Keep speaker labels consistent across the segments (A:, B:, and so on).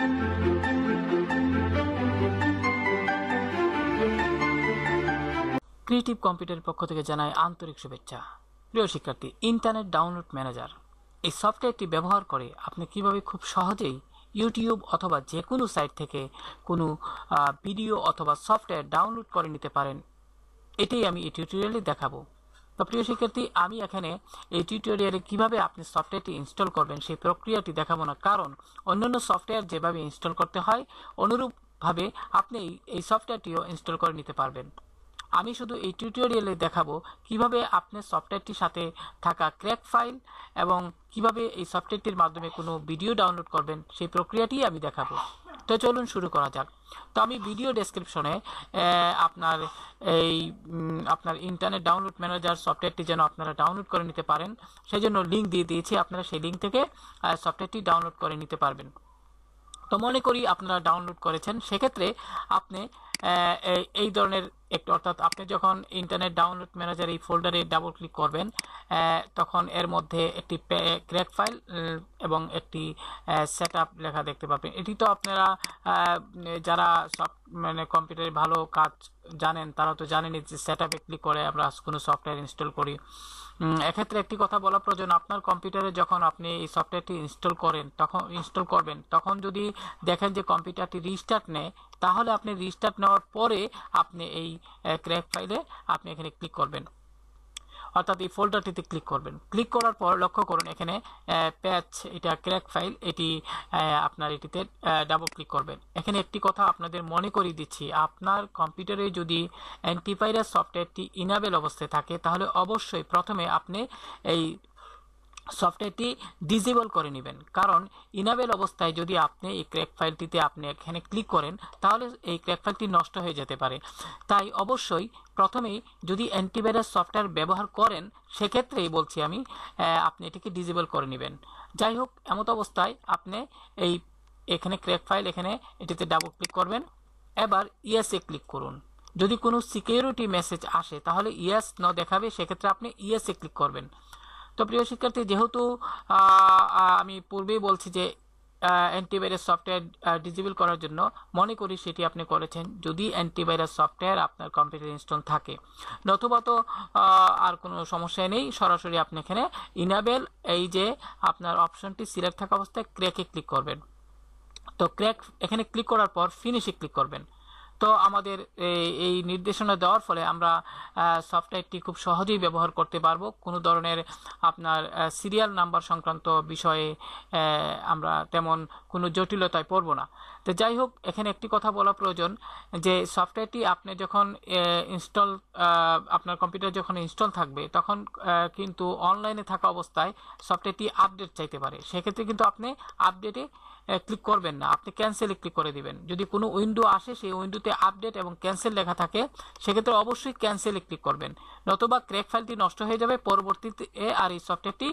A: creative কম্পিউটারের পক্ষ থেকে জানায় আন্তরিক শুভেচ্ছা প্রিয় শিক্ষার্থী ইন্টারনেট ডাউনলোড ম্যানেজার এই সফটওয়্যারটি ব্যবহার করে আপনি কিভাবে খুব সহজেই ইউটিউব অথবা যে কোনো সাইট থেকে কোনো ভিডিও অথবা সফটওয়্যার ডাউনলোড করে নিতে পারেন এটাই আমি এই টিউটোরিয়ালে দেখাবো তো প্রিয় শিক্ষার্থী আমি এখানে এই টিউটোরিয়ালে কিভাবে আপনি সফটওয়্যারটি ইনস্টল করবেন সেই প্রক্রিয়াটি দেখাবো না কারণ অন্যান্য সফটওয়্যার যেভাবে ইনস্টল করতে হয় অনুরূপভাবে আপনি এই সফটওয়্যারটিও ইনস্টল করে নিতে পারবেন আমি শুধু এই টিউটোরিয়ালে দেখাবো কিভাবে আপনার সফটওয়্যারটির সাথে থাকা ক্র্যাক ফাইল এবং কিভাবে এই সফটওয়্যারটির মাধ্যমে কোনো ভিডিও ডাউনলোড করবেন সেই প্রক্রিয়াটি আমি দেখাবো তো চলুন শুরু করা যাক তো আমি ভিডিও ডেসক্রিপশনে আপনার এই আপনার ইন্টারনেট ডাউনলোড ম্যানেজার সফটওয়্যারটি যেন আপনারা ডাউনলোড করে নিতে পারেন সেই জন্য লিঙ্ক দিয়ে দিয়েছি আপনারা সেই লিঙ্ক থেকে সফটওয়্যারটি ডাউনলোড করে নিতে পারবেন তো মনে করি আপনারা ডাউনলোড করেছেন সেক্ষেত্রে আপনি এই ধরনের একটু অর্থাৎ আপনি যখন ইন্টারনেট ডাউনলোড ম্যানেজার এই ফোল্ডারে ডাবল ক্লিক করবেন তখন এর মধ্যে একটি ক্র্যাক ফাইল এবং একটি সেট লেখা দেখতে পাবেন এটি তো আপনারা যারা সব মানে কম্পিউটারে ভালো কাজ জানেন তারা তো জানেনই যে সেট আপে ক্লিক করে আমরা কোনো সফটওয়্যার ইনস্টল করি এক্ষেত্রে একটি কথা বলা প্রয়োজন আপনার কম্পিউটারে যখন আপনি এই সফটওয়্যারটি ইনস্টল করেন তখন ইনস্টল করবেন তখন যদি দেখেন যে কম্পিউটারটি রিস্টার্ট নেয় তাহলে আপনি রিস্টার্ট নেওয়ার পরে আপনি এই ক্র্যাক ফাইলে আপনি এখানে ক্লিক করবেন অর্থাৎ এই ফোল্ডারটিতে ক্লিক করবেন ক্লিক করার পর লক্ষ্য করুন এখানে প্যাচ এটা ক্র্যাক ফাইল এটি আপনার এটিতে ডাবল ক্লিক করবেন এখানে একটি কথা আপনাদের মনে করিয়ে দিচ্ছি আপনার কম্পিউটারে যদি অ্যান্টিভাইরাস সফটওয়্যারটি ইনাবেল অবস্থায় থাকে তাহলে অবশ্যই প্রথমে আপনি এই সফটওয়্যারটি ডিজেবল করে নেবেন কারণ ইনাবেল অবস্থায় যদি আপনি এই ক্র্যাক ফাইলটিতে আপনি এখানে ক্লিক করেন তাহলে এই ক্র্যাক ফাইলটি নষ্ট হয়ে যেতে পারে তাই অবশ্যই প্রথমেই যদি অ্যান্টিভাইরাস সফটওয়্যার ব্যবহার করেন সেক্ষেত্রেই বলছি আমি আপনি এটিকে ডিজেবল করে নেবেন যাই হোক এমত অবস্থায় আপনি এই এখানে ক্র্যাক ফাইল এখানে এটিতে ডাবল ক্লিক করবেন এবার ইয়েসে ক্লিক করুন যদি কোনো সিকিউরিটি মেসেজ আসে তাহলে ইয়েস ন দেখাবে সেক্ষেত্রে আপনি ইয়েসে ক্লিক করবেন তো প্রিয় শিক্ষার্থী যেহেতু আমি পূর্বেই বলছি যে অ্যান্টিভাইরাস সফটওয়্যার ডিজেবল করার জন্য মনে করি সেটি আপনি করেছেন যদি অ্যান্টিভাইরাস সফটওয়্যার আপনার কম্পিউটার ইনস্টল থাকে নতুবা তো আর কোনো সমস্যা নেই সরাসরি আপনি এখানে ইনাবেল এই যে আপনার অপশনটি সিলেক্ট থাকা অবস্থায় ক্র্যাকে ক্লিক করবেন তো ক্র্যাক এখানে ক্লিক করার পর ফিনিশে ক্লিক করবেন তো আমাদের এই নির্দেশনা দেওয়ার ফলে আমরা সফটওয়্যারটি খুব সহজেই ব্যবহার করতে পারবো কোনো ধরনের আপনার সিরিয়াল নাম্বার সংক্রান্ত বিষয়ে আমরা তেমন কোনো জটিলতায় পড়ব না তো যাই হোক এখানে একটি কথা বলা প্রয়োজন যে সফটওয়্যারটি আপনি যখন ইনস্টল আপনার কম্পিউটার যখন ইনস্টল থাকবে তখন কিন্তু অনলাইনে থাকা অবস্থায় সফটওয়্যারটি আপডেট চাইতে পারে সেক্ষেত্রে কিন্তু আপনি আপডেটে ক্লিক করবেন না আপনি ক্যান্সেলে ক্লিক করে দিবেন যদি কোনো উইন্ডো আসে সেই উইন্ডোতে আপডেট এবং ক্যান্সেল লেখা থাকে সেক্ষেত্রে অবশ্যই ক্যান্সেলে ক্লিক করবেন নতুবা ক্র্যাক ফাইলটি নষ্ট হয়ে যাবে পরবর্তীতে আর এই সফটওয়্যারটি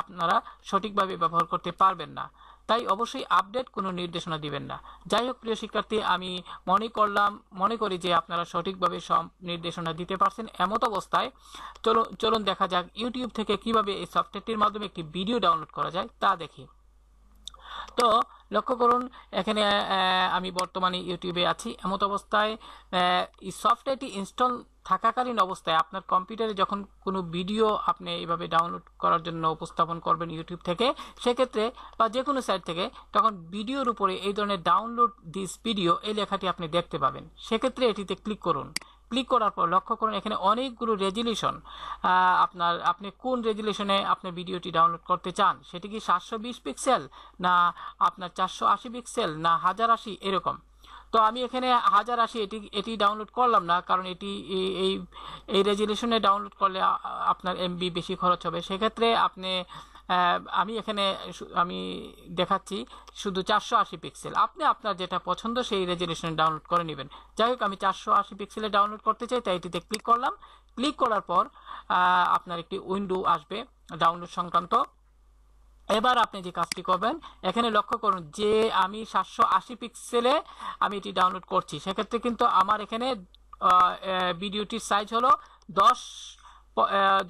A: আপনারা সঠিকভাবে ব্যবহার করতে পারবেন না তাই অবশ্যই আপডেট কোনো নির্দেশনা দিবেন না যাই হোক প্রিয় শিক্ষার্থী আমি মনে করলাম মনে করি যে আপনারা সঠিকভাবে সব নির্দেশনা দিতে পারছেন এমত অবস্থায় চলুন চলুন দেখা যাক ইউটিউব থেকে কিভাবে এই সফটওয়্যারটির মাধ্যমে একটি ভিডিও ডাউনলোড করা যায় তা দেখি তো লক্ষ্য করুন এখানে আমি বর্তমানে ইউটিউবে আছি এমত অবস্থায় এই সফটওয়্যারটি ইনস্টল থাকাকালীন অবস্থায় আপনার কম্পিউটারে যখন কোনো ভিডিও আপনি এইভাবে ডাউনলোড করার জন্য উপস্থাপন করবেন ইউটিউব থেকে সেক্ষেত্রে বা যে কোনো সাইট থেকে তখন ভিডিওর উপরে এই ধরনের ডাউনলোড দিস ভিডিও এই লেখাটি আপনি দেখতে পাবেন সেক্ষেত্রে এটিতে ক্লিক করুন ক্লিক করার পর লক্ষ্য করুন এখানে অনেকগুলো রেজুলেশন আপনার আপনি কোন রেজুলেশনে আপনি ভিডিওটি ডাউনলোড করতে চান সেটি কি সাতশো বিশ পিক্সেল না আপনার চারশো আশি পিক্সেল না হাজার আশি এরকম তো আমি এখানে হাজার আশি এটি এটি ডাউনলোড করলাম না কারণ এটি এই এই রেজুলেশনে ডাউনলোড করলে আপনার এমবি বেশি খরচ হবে সেক্ষেত্রে আপনি আমি এখানে আমি দেখাচ্ছি শুধু চারশো আশি পিক্সেল আপনি আপনার যেটা পছন্দ সেই রেজুলেশনে ডাউনলোড করে নেবেন যাই হোক আমি চারশো আশি পিক্সেলে ডাউনলোড করতে চাই তাই এটিতে ক্লিক করলাম ক্লিক করার পর আপনার একটি উইন্ডো আসবে ডাউনলোড সংক্রান্ত এবার আপনি যে কাজটি করবেন এখানে লক্ষ্য করুন যে আমি সাতশো আশি পিক্সেলে আমি এটি ডাউনলোড করছি সেক্ষেত্রে কিন্তু আমার এখানে ভিডিওটির সাইজ হলো দশ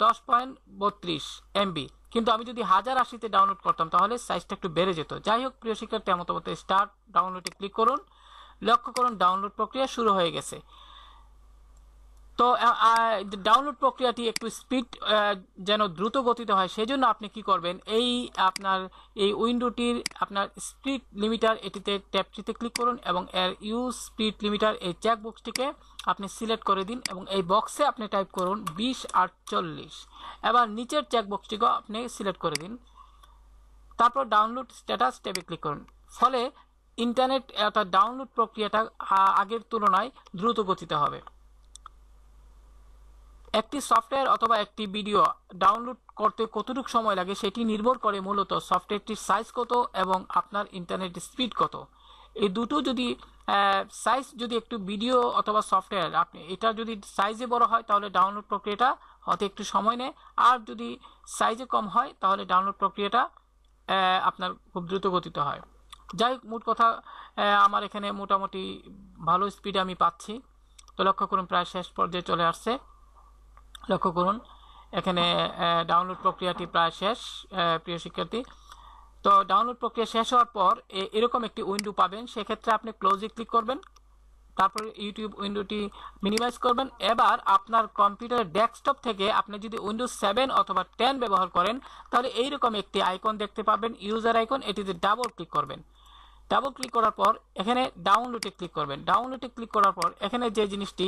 A: দশ পয়েন্ট বত্রিশ এমবি কিন্তু আমি যদি হাজার আশিতে ডাউনলোড করতাম তাহলে সাইজটা একটু বেড়ে যেত যাই হোক প্রিয় শিক্ষার্থী আমার মতো স্টার্ট ডাউনলোডে ক্লিক করুন লক্ষ্য করুন ডাউনলোড প্রক্রিয়া শুরু হয়ে গেছে তো ডাউনলোড প্রক্রিয়াটি একটু স্পিড যেন দ্রুত গতিতে হয় সেজন্য আপনি কি করবেন এই আপনার এই উইন্ডোটির আপনার স্পিড লিমিটার এটিতে ট্যাপটিতে ক্লিক করুন এবং এর ইউ স্পিড লিমিটার এই চেকবক্সটিকে আপনি সিলেক্ট করে দিন এবং এই বক্সে আপনি টাইপ করুন বিশ আটচল্লিশ এবার নিচের চেকবক্সটিকেও আপনি সিলেক্ট করে দিন তারপর ডাউনলোড স্ট্যাটাস ট্যাবে ক্লিক করুন ফলে ইন্টারনেট অর্থাৎ ডাউনলোড প্রক্রিয়াটা আগের তুলনায় দ্রুত গতিতে হবে একটি সফটওয়্যার অথবা একটি ভিডিও ডাউনলোড করতে কতটুকু সময় লাগে সেটি নির্ভর করে মূলত সফটওয়্যারটির সাইজ কত এবং আপনার ইন্টারনেট স্পিড কত এই দুটো যদি সাইজ যদি একটু ভিডিও অথবা সফটওয়্যার আপনি এটা যদি সাইজে বড় হয় তাহলে ডাউনলোড প্রক্রিয়াটা হতে একটু সময় নেয় আর যদি সাইজে কম হয় তাহলে ডাউনলোড প্রক্রিয়াটা আপনার খুব দ্রুত গতিতে হয় যাই মোট কথা আমার এখানে মোটামুটি ভালো স্পিড আমি পাচ্ছি তো লক্ষ্য করুন প্রায় শেষ পর্যায়ে চলে আসছে লক্ষ্য করুন এখানে ডাউনলোড প্রক্রিয়াটি প্রায় শেষ প্রিয় শিক্ষার্থী তো ডাউনলোড প্রক্রিয়া শেষ হওয়ার পর এরকম একটি উইন্ডো পাবেন সেক্ষেত্রে আপনি ক্লোজে ক্লিক করবেন তারপরে ইউটিউব উইন্ডোটি মিনিমাইজ করবেন এবার আপনার কম্পিউটারের ডেস্কটপ থেকে আপনি যদি উইন্ডোজ সেভেন অথবা টেন ব্যবহার করেন তাহলে এইরকম একটি আইকন দেখতে পাবেন ইউজার আইকন এটিতে ডাবল ক্লিক করবেন ডাবল ক্লিক করার পর এখানে ডাউনলোডে ক্লিক করবেন ডাউনলোডে ক্লিক করার পর এখানে যে জিনিসটি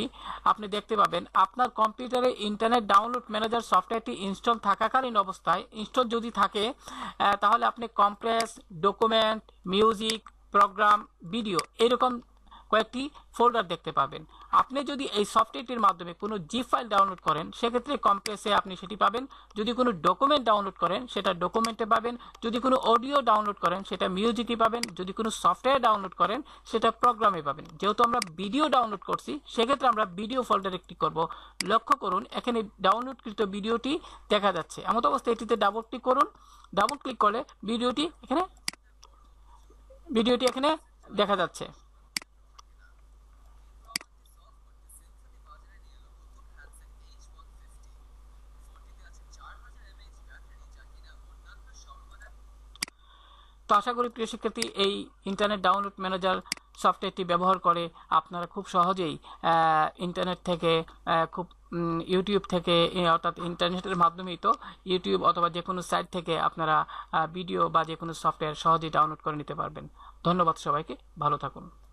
A: আপনি দেখতে পাবেন আপনার কম্পিউটারে ইন্টারনেট ডাউনলোড ম্যানেজার সফটওয়্যারটি ইনস্টল থাকাকালীন অবস্থায় ইনস্টল যদি থাকে তাহলে আপনি compress document music program video এরকম কয়েকটি ফোল্ডার দেখতে পাবেন আপনি যদি এই সফটওয়্যারটির মাধ্যমে কোনো জি ফাইল ডাউনলোড করেন সেক্ষেত্রে কম্প্রেসে আপনি সেটি পাবেন যদি কোনো ডকুমেন্ট ডাউনলোড করেন সেটা ডকুমেন্টে পাবেন যদি কোনো অডিও ডাউনলোড করেন সেটা মিউজিকে পাবেন যদি কোনো সফটওয়্যার ডাউনলোড করেন সেটা প্রোগ্রামে পাবেন যেহেতু আমরা ভিডিও ডাউনলোড করছি সেক্ষেত্রে আমরা ভিডিও ফোল্ডার একটি করব লক্ষ্য করুন এখানে ডাউনলোডকৃত ভিডিওটি দেখা যাচ্ছে এমন অবস্থায় এটিতে ডাবল ক্লিক করুন ডাবল ক্লিক করলে ভিডিওটি এখানে ভিডিওটি এখানে দেখা যাচ্ছে আশা করি প্রিয় শিক্ষার্থী এই ইন্টারনেট ডাউনলোড ম্যানেজার সফটওয়্যারটি ব্যবহার করে আপনারা খুব সহজেই ইন্টারনেট থেকে খুব ইউটিউব থেকে অর্থাৎ ইন্টারনেটের মাধ্যমেই তো ইউটিউব অথবা যে কোনো সাইট থেকে আপনারা ভিডিও বা যে কোনো সফটওয়্যার সহজেই ডাউনলোড করে নিতে পারবেন ধন্যবাদ সবাইকে ভালো থাকুন